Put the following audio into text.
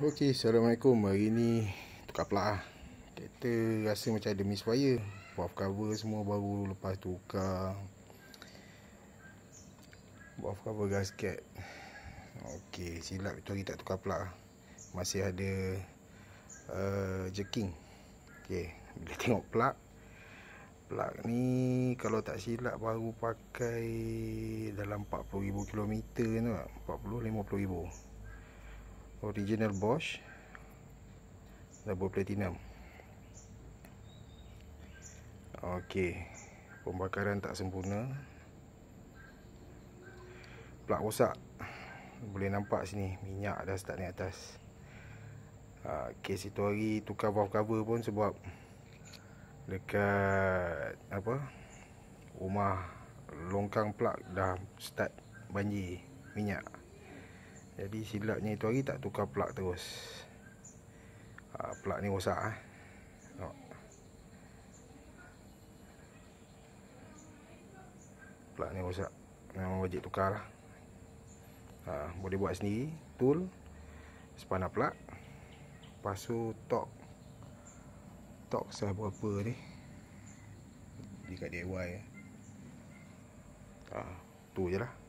Okey, Assalamualaikum. Hari ni tukar pelak lah. Kereta rasa macam ada misfire. Buff cover semua baru lepas tukar. Buff cover gasket. Okey, silap itu hari tak tukar pelak Masih ada uh, jerking. Okey, bila tengok pelak. Pelak ni kalau tak silap baru pakai dalam 40,000 km tu. 40,000-50,000 lah. km original Bosch double platinum. Okey. Pembakaran tak sempurna. Plak rosak. Boleh nampak sini minyak dah start ni atas. Ha, kes okay, situ hari tukar valve cover pun sebab dekat apa? Rumah longkang plak dah start banjir minyak. Jadi silapnya itu hari tak tukar plug terus ha, Plug ni rosak eh. Tengok ni rosak Memang wajib tukar lah ha, Boleh buat sendiri Tool sepana plug pasu tok Tok saya berapa ni Dekat DIY ha, Tu je lah